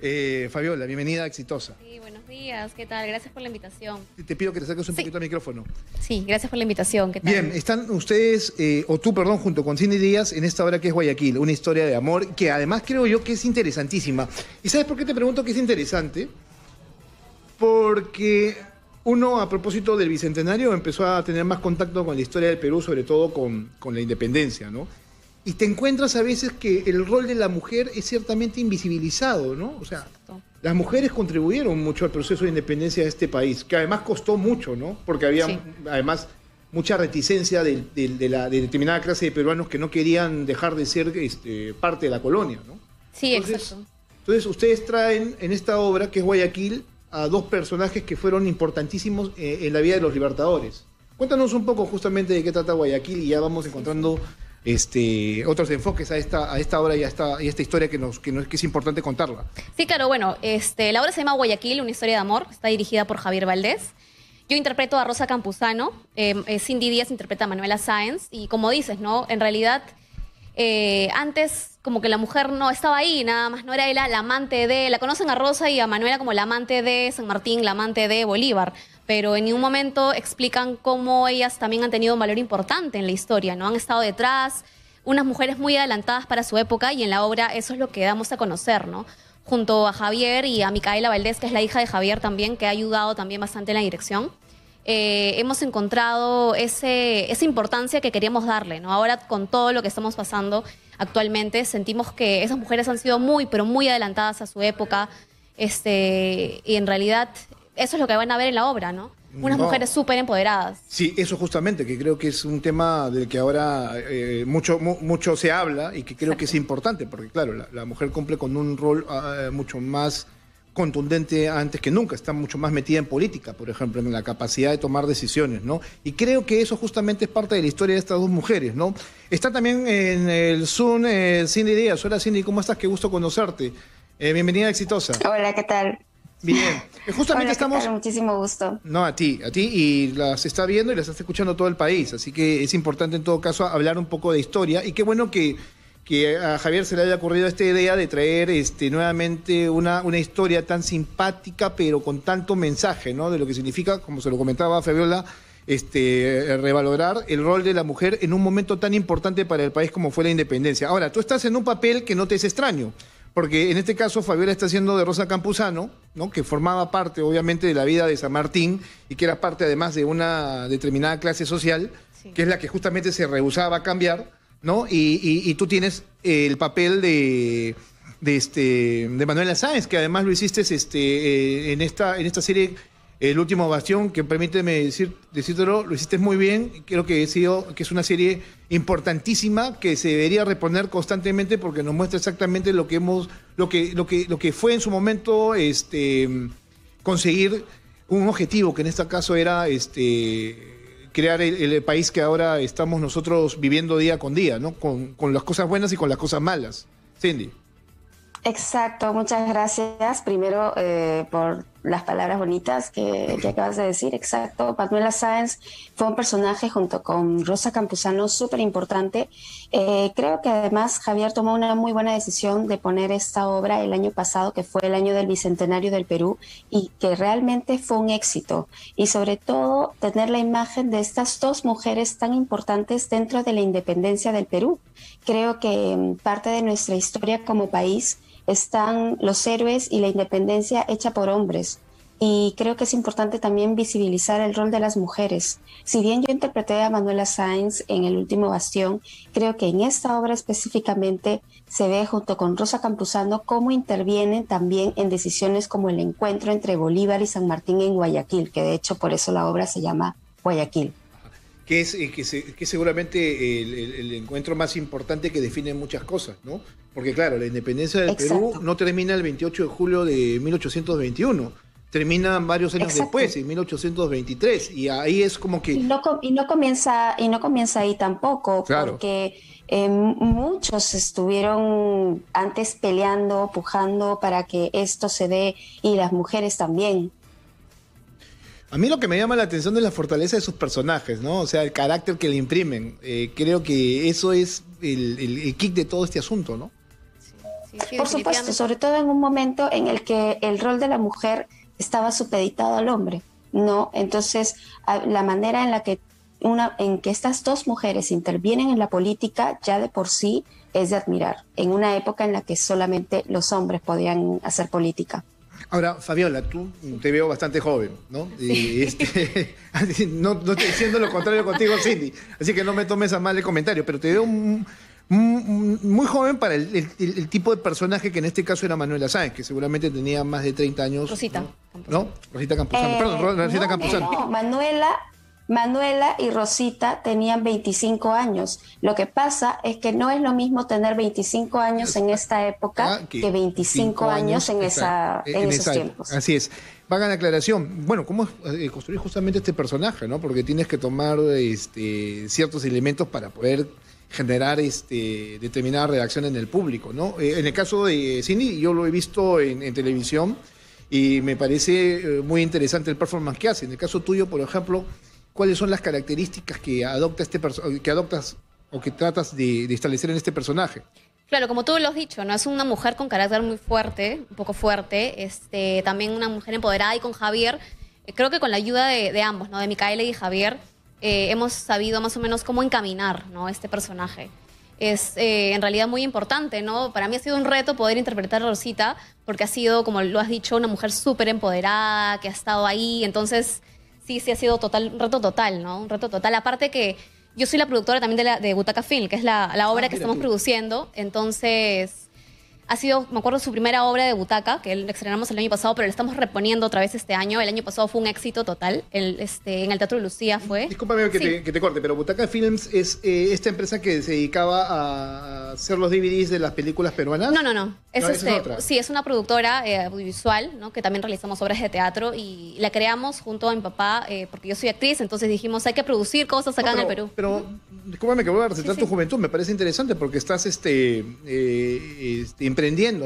Eh, Fabiola, bienvenida Exitosa. Sí, buenos días, ¿qué tal? Gracias por la invitación. Te pido que te saques un poquito el micrófono. Sí, gracias por la invitación, ¿qué tal? Bien, están ustedes, eh, o tú, perdón, junto con Cindy Díaz en esta hora que es Guayaquil, una historia de amor que además creo yo que es interesantísima. ¿Y sabes por qué te pregunto que es interesante? Porque uno, a propósito del Bicentenario, empezó a tener más contacto con la historia del Perú, sobre todo con, con la independencia, ¿no? y te encuentras a veces que el rol de la mujer es ciertamente invisibilizado, ¿no? O sea, las mujeres contribuyeron mucho al proceso de independencia de este país, que además costó mucho, ¿no? Porque había además mucha reticencia de, determinada clase de peruanos que no querían dejar de ser este, parte de la colonia, ¿no? Sí, exacto. Entonces ustedes traen en esta obra, que es Guayaquil, a dos personajes que fueron importantísimos eh, en la vida de los libertadores. Cuéntanos un poco justamente de qué trata Guayaquil y ya vamos encontrando este, otros enfoques a esta, a esta obra y a esta, y esta historia que, nos, que, que es importante contarla. Sí, claro, bueno, este, la obra se llama Guayaquil, una historia de amor, está dirigida por Javier Valdés. Yo interpreto a Rosa Campuzano, em, eh, Cindy Díaz interpreta a Manuela Sáenz, y como dices, ¿no? En realidad, eh, antes como que la mujer no estaba ahí, nada más, no era ella la amante de, la conocen a Rosa y a Manuela como la amante de San Martín, la amante de Bolívar pero en ningún momento explican cómo ellas también han tenido un valor importante en la historia, ¿no? Han estado detrás, unas mujeres muy adelantadas para su época y en la obra eso es lo que damos a conocer, ¿no? Junto a Javier y a Micaela Valdés, que es la hija de Javier también, que ha ayudado también bastante en la dirección. Eh, hemos encontrado ese, esa importancia que queríamos darle. ¿no? Ahora, con todo lo que estamos pasando actualmente, sentimos que esas mujeres han sido muy, pero muy adelantadas a su época. Este, y en realidad eso es lo que van a ver en la obra, ¿no? Unas mujeres súper empoderadas. Sí, eso justamente, que creo que es un tema del que ahora eh, mucho, mucho se habla y que creo que es importante, porque claro, la, mujer cumple con un rol ah, mucho más contundente antes que nunca, está mucho más metida en política, por ejemplo, en la capacidad de tomar decisiones, ¿no? Y creo que eso justamente es parte de la historia de estas dos mujeres, ¿no? Está también en el Zoom eh, Cindy Díaz. Hola Cindy, ¿cómo estás? Qué gusto conocerte. Eh, bienvenida Exitosa. Hola, ¿qué tal? Bien, justamente estamos... Muchísimo gusto. No, a ti, a ti, y las está viendo y las está escuchando todo el país, así que es importante en todo caso hablar un poco de historia, y qué bueno que, a Javier se le haya ocurrido esta idea de traer este, nuevamente una, historia tan simpática, pero con tanto mensaje, ¿no? De lo que significa, como se lo comentaba Fabiola, este, revalorar el rol de la mujer en un momento tan importante para el país como fue la independencia. Ahora, tú estás en un papel que no te es extraño porque en este caso Fabiola está haciendo de Rosa Campuzano, ¿no? que formaba parte obviamente de la vida de San Martín y que era parte además de una determinada clase social, que es la que justamente se rehusaba a cambiar, ¿no? Y, tú tienes el papel de, este, de Manuela Sáenz, que además lo hiciste este, eh, en, esta, en esta serie el último bastión, que permíteme decir, decírtelo, lo hiciste muy bien. Creo que, he sido, que es una serie importantísima que se debería reponer constantemente porque nos muestra exactamente lo que hemos, lo que, lo que, lo que fue en su momento este, conseguir un objetivo, que en este caso era este, crear el, país que ahora estamos nosotros viviendo día con día, ¿no? Con, con las cosas buenas y con las cosas malas. Cindy. Exacto, muchas gracias primero eh, por las palabras bonitas que, acabas de decir, exacto. Pamela Sáenz fue un personaje junto con Rosa Campuzano súper importante. Eh, creo que además Javier tomó una muy buena decisión de poner esta obra el año pasado, que fue el año del Bicentenario del Perú, y que realmente fue un éxito. Y sobre todo tener la imagen de estas dos mujeres tan importantes dentro de la independencia del Perú. Creo que mm, parte de nuestra historia como país están los héroes y la independencia hecha por hombres. Y creo que es importante también visibilizar el rol de las mujeres. Si bien yo interpreté a Manuela Sáenz en El último bastión, creo que en esta obra específicamente se ve junto con Rosa Campuzano cómo intervienen también en decisiones como el encuentro entre Bolívar y San Martín en Guayaquil, que de hecho por eso la obra se llama Guayaquil que es, eh, que, seguramente el, encuentro más importante que define muchas cosas, ¿no? Porque claro, la independencia del Perú no termina el 28 de julio de 1821, termina varios años después, en 1823, y ahí es como que... Y no, comienza, y no comienza ahí tampoco, porque eh, muchos estuvieron antes peleando, pujando para que esto se dé, y las mujeres también. A mí lo que me llama la atención es la fortaleza de sus personajes, ¿no? O sea, el carácter que le imprimen. Eh, creo que eso es el, kick de todo este asunto, ¿no? Por supuesto, sobre todo en un momento en el que el rol de la mujer estaba supeditado al hombre, ¿no? Entonces, la manera en la que una, en que estas dos mujeres intervienen en la política ya de por sí es de admirar, en una época en la que solamente los hombres podían hacer política. Ahora, Fabiola, tú te veo bastante joven, este, ¿no? no, estoy diciendo lo contrario contigo, Cindy, así que no me tomes a mal el comentario, pero te veo muy, joven para el, tipo de personaje que en este caso era Manuela Sáenz, que seguramente tenía más de 30 años. Rosita. ¿No? Rosita Campuzano. Eh, Perdón, Rosita eh, Campuzano. Manuela Manuela y Rosita tenían 25 años. Lo que pasa es que no es lo mismo tener 25 años en esta época ah, que, 25 años, en, esa, en, esos tiempos. Así es. Vagan aclaración. Bueno, ¿cómo eh, construir justamente este personaje? ¿no? Porque tienes que tomar este, ciertos elementos para poder generar este, determinada reacción en el público. ¿no? Eh, en el caso de Cini, yo lo he visto en, televisión y me parece eh, muy interesante el performance que hace. En el caso tuyo, por ejemplo, cuáles son las características que adopta este que adoptas o que tratas de, establecer en este personaje. Claro, como tú lo has dicho, ¿no? Es una mujer con carácter muy fuerte, un poco fuerte, este, también una mujer empoderada y con Javier, eh, creo que con la ayuda de, ambos, ¿no? De Micaela y Javier, eh, hemos sabido más o menos cómo encaminar, ¿no? Este personaje es eh, en realidad muy importante, ¿no? Para mí ha sido un reto poder interpretar a Rosita, porque ha sido, como lo has dicho, una mujer súper empoderada, que ha estado ahí, entonces sí, sí ha sido total, un reto total, ¿no? Un reto total. Aparte que yo soy la productora también de, la, de Butaca Film, que es la, obra ah, que estamos produciendo. Entonces, ha sido, me acuerdo, su primera obra de butaca, que la estrenamos el año pasado, pero la estamos reponiendo otra vez este año. El año pasado fue un éxito total. este, en el Teatro Lucía fue. Discúlpame que, te, corte, pero Butaca Films es eh, esta empresa que se dedicaba a hacer los DVDs de las películas peruanas. No, no, no. Es, es este, Sí, es una productora eh, audiovisual, ¿no? que también realizamos obras de teatro y la creamos junto a mi papá, eh, porque yo soy actriz, entonces dijimos, hay que producir cosas acá en el Perú. Pero, discúlpame que voy a recetar tu juventud, me parece interesante porque estás este, este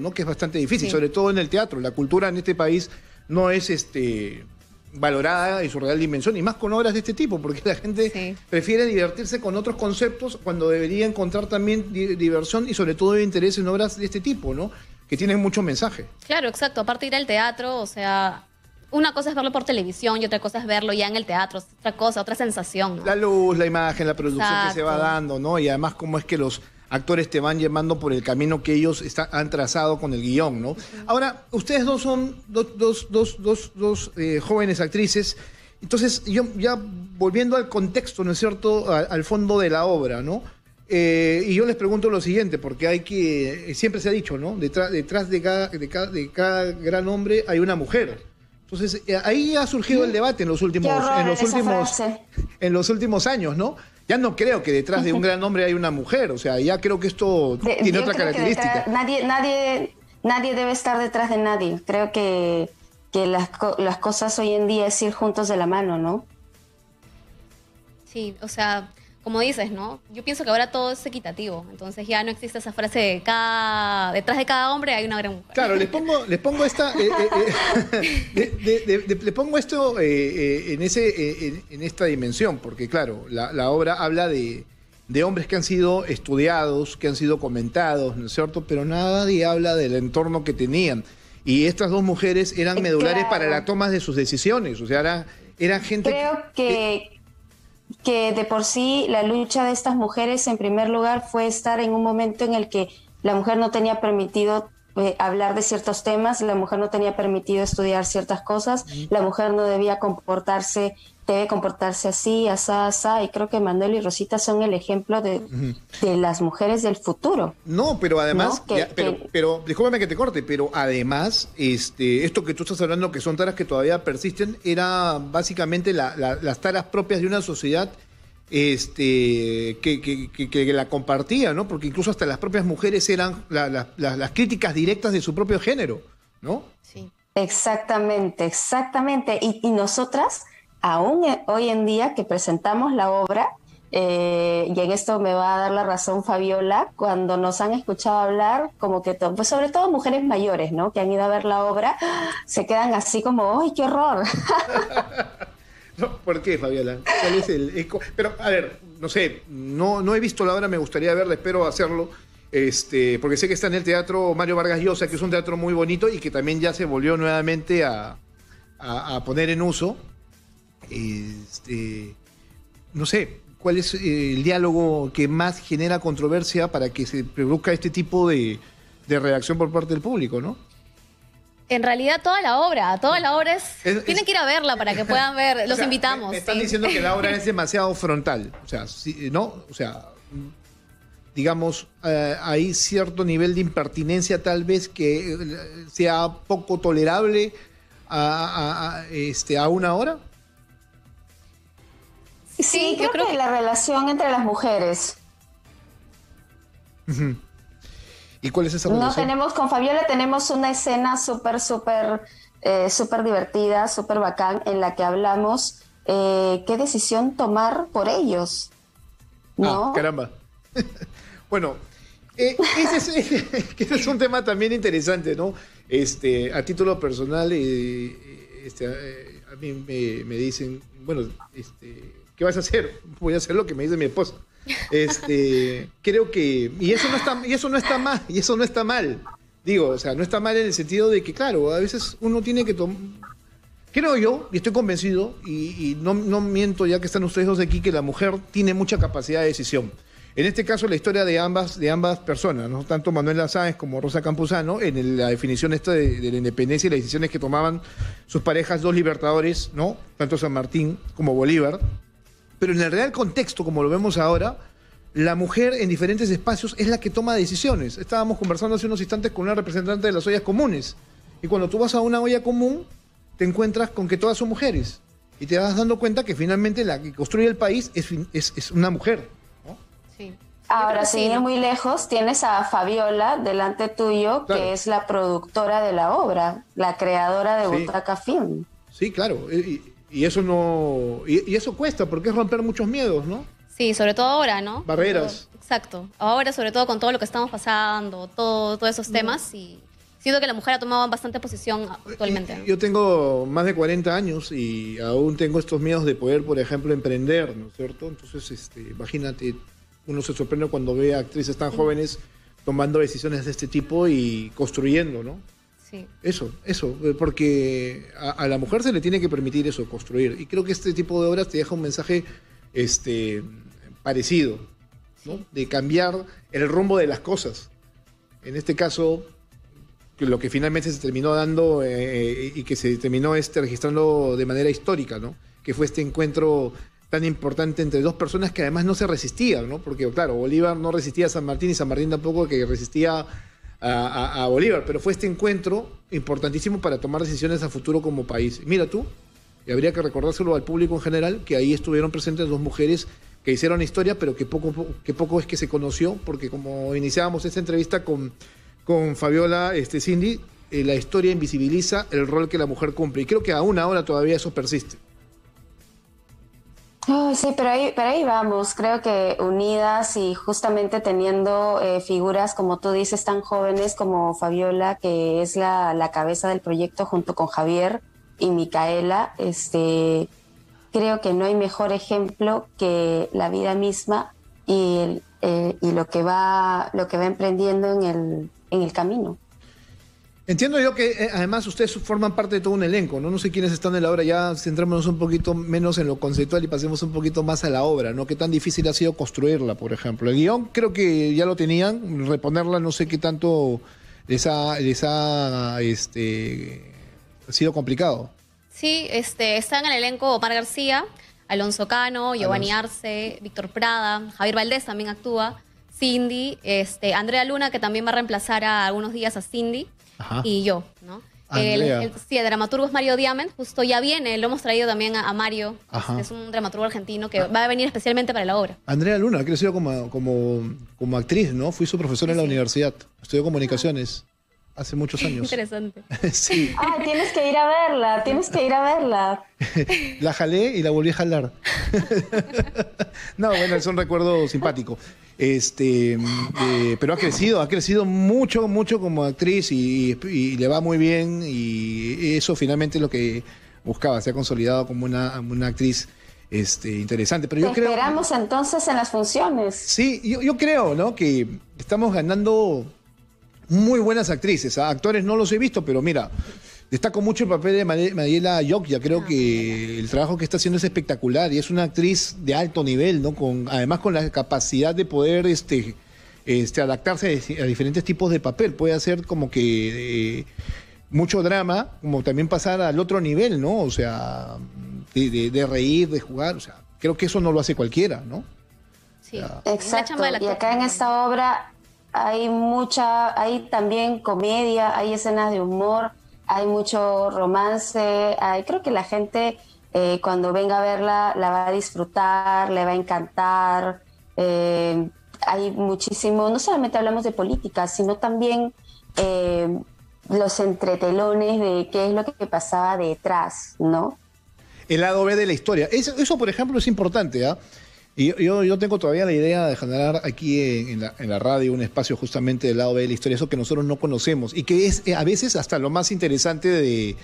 ¿no? Que es bastante difícil, sobre todo en el teatro. La cultura en este país no es este valorada en su real dimensión, y más con obras de este tipo, porque la gente prefiere divertirse con otros conceptos cuando debería encontrar también diversión y sobre todo interés en obras de este tipo, ¿no? Que tienen mucho mensaje. Claro, exacto. Aparte partir ir al teatro, o sea, una cosa es verlo por televisión y otra cosa es verlo ya en el teatro, otra cosa, otra sensación. La luz, la imagen, la producción que se va dando, ¿no? Y además cómo es que los actores te van llevando por el camino que ellos han trazado con el guión, ¿no? Ahora, ustedes dos son dos, dos, dos, dos, eh, jóvenes actrices. Entonces, yo ya volviendo al contexto, ¿no es cierto?, al, fondo de la obra, ¿no? Eh, y yo les pregunto lo siguiente, porque hay que, eh, siempre se ha dicho, ¿no? Detrás, de, cada, de, cada, de cada gran hombre hay una mujer. Entonces, ahí ha surgido el debate en los últimos, en los últimos, en los últimos años, ¿no? ya no creo que detrás de un gran hombre hay una mujer, o sea, ya creo que esto tiene otra característica. nadie, nadie, nadie debe estar detrás de nadie. Creo que, las, las cosas hoy en día es ir juntos de la mano, ¿no? Sí, o sea, como dices, ¿no? Yo pienso que ahora todo es equitativo, entonces ya no existe esa frase de cada, detrás de cada hombre hay una gran mujer. Claro, les pongo, les pongo esta, eh, eh, eh, pongo esto en, ese, en, esta dimensión, porque claro, la, obra habla de, hombres que han sido estudiados, que han sido comentados, ¿no es cierto? Pero nadie habla del entorno que tenían. Y estas dos mujeres eran medulares para la toma de sus decisiones, o sea, eran, gente... Creo que que de por sí la lucha de estas mujeres en primer lugar fue estar en un momento en el que la mujer no tenía permitido eh, hablar de ciertos temas, la mujer no tenía permitido estudiar ciertas cosas, la mujer no debía comportarse debe comportarse así, asá, asá, y creo que Manuel y Rosita son el ejemplo de, las mujeres del futuro. No, pero además, pero, discúlpame que te corte, pero además, este, esto que tú estás hablando, que son taras que todavía persisten, era básicamente las taras propias de una sociedad este, que, la compartía, ¿no? Porque incluso hasta las propias mujeres eran las críticas directas de su propio género, ¿no? Sí. Exactamente, exactamente. Y, y nosotras aún eh, hoy en día que presentamos la obra, eh, y en esto me va a dar la razón Fabiola, cuando nos han escuchado hablar, como que, pues sobre todo mujeres mayores, ¿no? Que han ido a ver la obra, se quedan así como, ¡ay, qué horror! ¿Por qué, Fabiola? ¿Cuál es el Pero, a ver, no sé, no, no he visto la obra, me gustaría verla, espero hacerlo. Este, porque sé que está en el teatro Mario Vargas Llosa, que es un teatro muy bonito y que también ya se volvió nuevamente a, a poner en uso este, no sé, cuál es eh, el diálogo que más genera controversia para que se produzca este tipo de, reacción por parte del público, ¿no? En realidad toda la obra, toda la obra es... tienen que ir a verla para que puedan ver, los invitamos. Me están diciendo que la obra es demasiado frontal, o sea, ¿no? O sea, digamos, eh, hay cierto nivel de impertinencia tal vez que eh, sea poco tolerable a este, una hora. Sí, creo, que, la relación entre las mujeres. ¿Y cuál es esa relación? No tenemos, con Fabiola tenemos una escena súper, súper, eh, súper divertida, súper bacán, en la que hablamos eh, qué decisión tomar por ellos. Ah, ¿No? caramba. bueno, eh, ese, es, un tema también interesante, ¿no? Este, a título personal, este, a mí me, me dicen, bueno, este, ¿qué vas a hacer? Voy a hacer lo que me dice mi esposa. Este, creo que, y eso no está, y eso no está mal, y eso no está mal. Digo, o sea, no está mal en el sentido de que, claro, a veces uno tiene que tomar. Creo yo, y estoy convencido, y, no, miento ya que están ustedes dos aquí, que la mujer tiene mucha capacidad de decisión. En este caso, la historia de ambas, de ambas personas, ¿no? tanto Manuel Sáenz como Rosa Campuzano, en la definición esta de, de, la independencia y las decisiones que tomaban sus parejas, dos libertadores, ¿no? tanto San Martín como Bolívar, pero en el real contexto, como lo vemos ahora, la mujer en diferentes espacios es la que toma decisiones. Estábamos conversando hace unos instantes con una representante de las ollas comunes. Y cuando tú vas a una olla común, te encuentras con que todas son mujeres. Y te vas dando cuenta que finalmente la que construye el país es, es, una mujer. Sí. Ahora, si ir muy lejos, tienes a Fabiola delante tuyo, que es la productora de la obra, la creadora de sí. Sí, claro. Y eso no. Y, eso cuesta, porque es romper muchos miedos, ¿no? Sí, sobre todo ahora, ¿no? Barreras. exacto. Ahora, sobre todo con todo lo que estamos pasando, todo, todos esos temas mm. y. Siento que la mujer ha tomado bastante posición actualmente. Yo tengo más de 40 años y aún tengo estos miedos de poder, por ejemplo, emprender, ¿no es cierto? Entonces, este, imagínate, uno se sorprende cuando ve a actrices tan mm. jóvenes tomando decisiones de este tipo y construyendo, ¿no? Eso, eso, eh, porque a, la mujer se le tiene que permitir eso, construir. Y creo que este tipo de obras te deja un mensaje este, parecido, ¿no? De cambiar el rumbo de las cosas. En este caso, lo que finalmente se terminó dando eh, y que se terminó este, registrando de manera histórica, ¿no? Que fue este encuentro tan importante entre dos personas que además no se resistían, ¿no? Porque, claro, Bolívar no resistía a San Martín y San Martín tampoco que resistía a, Bolívar, pero fue este encuentro importantísimo para tomar decisiones a futuro como país. Mira tú, y habría que recordárselo al público en general, que ahí estuvieron presentes dos mujeres que hicieron historia, pero que poco, que poco es que se conoció, porque como iniciábamos esta entrevista con, con Fabiola este, Cindy, eh, la historia invisibiliza el rol que la mujer cumple. Y creo que aún ahora todavía eso persiste sí, pero ahí, pero ahí vamos, creo que unidas y justamente teniendo eh, figuras, como tú dices, tan jóvenes como Fabiola, que es la, cabeza del proyecto junto con Javier y Micaela, este, creo que no hay mejor ejemplo que la vida misma y, eh, y lo, que va, lo que va emprendiendo en el camino. Entiendo yo que eh, además ustedes forman parte de todo un elenco, ¿no? No sé quiénes están en la obra, ya centrémonos un poquito menos en lo conceptual y pasemos un poquito más a la obra, ¿no? ¿Qué tan difícil ha sido construirla, por ejemplo? El guión creo que ya lo tenían, reponerla no sé qué tanto les ha, este, ha sido complicado. Sí, este, están en el elenco Omar García, Alonso Cano, Giovanni Arce, Víctor Prada, Javier Valdés también actúa, Cindy, este, Andrea Luna, que también va a reemplazar a algunos días a Cindy y yo, ¿no? El, sí, el dramaturgo es Mario Diamant, justo ya viene, lo hemos traído también a, Mario, es un dramaturgo argentino que va a venir especialmente para la obra. Andrea Luna ha crecido como, como, como actriz, ¿no? Fui su profesora en la universidad, estudió comunicaciones hace muchos años. Interesante. sí. Ah, tienes que ir a verla, tienes que ir a verla. la jalé y la volví a jalar. no, bueno, es un recuerdo simpático. Este, eh, pero ha crecido, ha crecido mucho, mucho como actriz y, le va muy bien y eso finalmente es lo que buscaba, se ha consolidado como una, actriz este, interesante. Pero yo creo, esperamos entonces en las funciones. Sí, yo, yo creo, ¿no? Que estamos ganando muy buenas actrices. actores no los he visto, pero mira, destaco mucho el papel de Mariela Ya Creo que el trabajo que está haciendo es espectacular y es una actriz de alto nivel, ¿no? Con, además con la capacidad de poder este, este, adaptarse a diferentes tipos de papel. Puede hacer como que eh, mucho drama, como también pasar al otro nivel, ¿no? O sea, de, reír, de jugar. O sea, creo que eso no lo hace cualquiera, ¿no? Sí, exacto. Y acá en esta obra hay mucha, hay también comedia, hay escenas de humor, hay mucho romance, hay, creo que la gente eh, cuando venga a verla la va a disfrutar, le va a encantar. Eh, hay muchísimo, no solamente hablamos de política, sino también eh, los entretelones de qué es lo que pasaba detrás, ¿no? El lado B de la historia. Eso, por ejemplo, es importante, ¿ah? Y yo, tengo todavía la idea de generar aquí en, la, radio un espacio justamente del lado de la historia, eso que nosotros no conocemos y que es eh, a veces hasta lo más interesante de,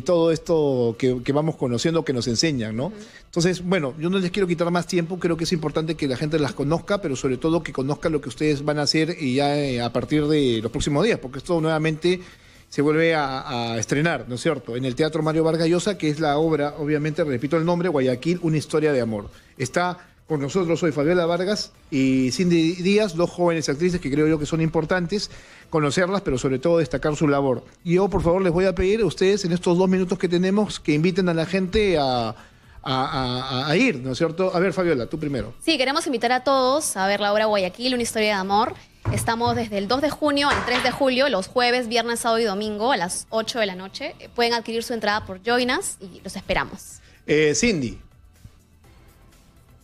todo esto que, vamos conociendo, que nos enseñan, ¿no? Entonces, bueno, yo no les quiero quitar más tiempo, creo que es importante que la gente las conozca, pero sobre todo que conozca lo que ustedes van a hacer y ya eh, a partir de los próximos días, porque esto nuevamente se vuelve a, a, estrenar, ¿no es cierto?, en el Teatro Mario Vargas que es la obra, obviamente repito el nombre, Guayaquil, una historia de amor. Está con nosotros soy Fabiola Vargas y Cindy Díaz, dos jóvenes actrices que creo yo que son importantes conocerlas, pero sobre todo destacar su labor. Y Yo, por favor, les voy a pedir a ustedes en estos dos minutos que tenemos que inviten a la gente a, ir, ¿no es cierto? A ver, Fabiola, tú primero. Sí, queremos invitar a todos a ver la obra Guayaquil, una historia de amor. Estamos desde el 2 de junio al 3 de julio, los jueves, viernes, sábado y domingo a las 8 de la noche. Pueden adquirir su entrada por Joinas y los esperamos. Eh, Cindy.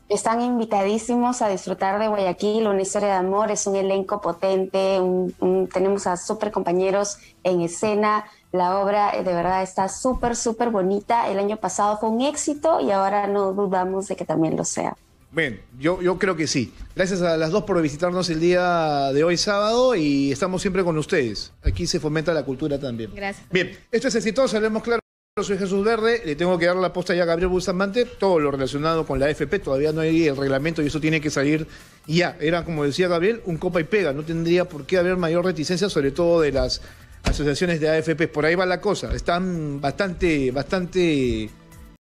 Están invitadísimos a disfrutar de Guayaquil, una historia de amor, es un elenco potente, tenemos a súper compañeros en escena, la obra eh, de verdad está súper, súper bonita, el año pasado fue un éxito y ahora no dudamos de que también lo sea. Bien, yo, yo creo que sí. Gracias a las dos por visitarnos el día de hoy sábado y estamos siempre con ustedes. Aquí se fomenta la cultura también. Gracias. Bien, esto es exitoso, todos claro. Soy Jesús Verde, le tengo que dar la posta ya a Gabriel Bustamante, todo lo relacionado con la AFP, todavía no hay el reglamento y eso tiene que salir ya. Era, como decía Gabriel, un copa y pega, no tendría por qué haber mayor reticencia, sobre todo de las asociaciones de AFP. Por ahí va la cosa, están bastante, bastante